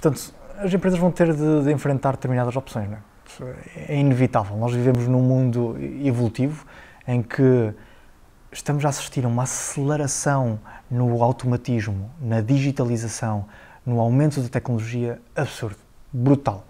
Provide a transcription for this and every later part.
Portanto, as empresas vão ter de, de enfrentar determinadas opções, é? é? inevitável. Nós vivemos num mundo evolutivo em que estamos a assistir a uma aceleração no automatismo, na digitalização, no aumento da tecnologia absurdo, brutal.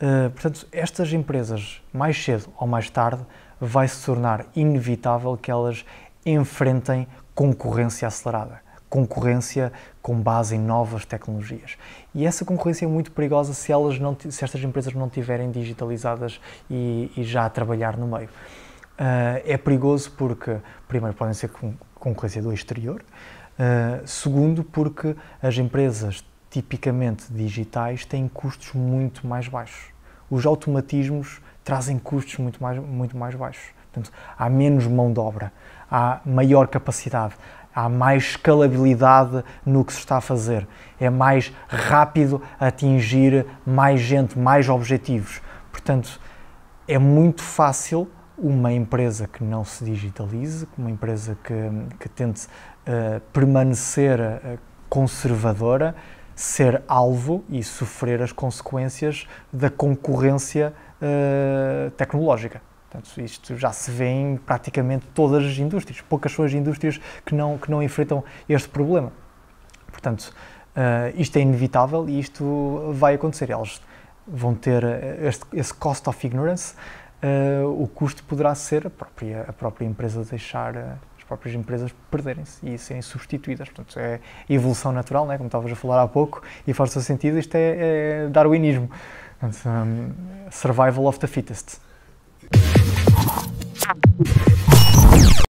Uh, portanto, estas empresas, mais cedo ou mais tarde, vai se tornar inevitável que elas enfrentem concorrência acelerada concorrência com base em novas tecnologias. E essa concorrência é muito perigosa se, elas não, se estas empresas não tiverem digitalizadas e, e já a trabalhar no meio. Uh, é perigoso porque, primeiro, podem ser concorrência do exterior, uh, segundo, porque as empresas tipicamente digitais têm custos muito mais baixos. Os automatismos trazem custos muito mais, muito mais baixos. Portanto, há menos mão de obra, há maior capacidade, há mais escalabilidade no que se está a fazer. É mais rápido atingir mais gente, mais objetivos. Portanto, é muito fácil uma empresa que não se digitalize, uma empresa que, que tente uh, permanecer eh, conservadora, ser alvo e sofrer as consequências da concorrência uh, tecnológica. Portanto, isto já se vê em praticamente todas as indústrias. Poucas são as indústrias que não, que não enfrentam este problema. Portanto, uh, isto é inevitável e isto vai acontecer. eles vão ter eh, este, esse cost of ignorance. Uh, o custo poderá ser a própria, a própria empresa deixar as próprias empresas perderem-se e serem substituídas. Portanto, é evolução natural, né? como estavas a falar há pouco, e faz todo sentido. Isto é, é darwinismo. Portanto, um, survival of the fittest.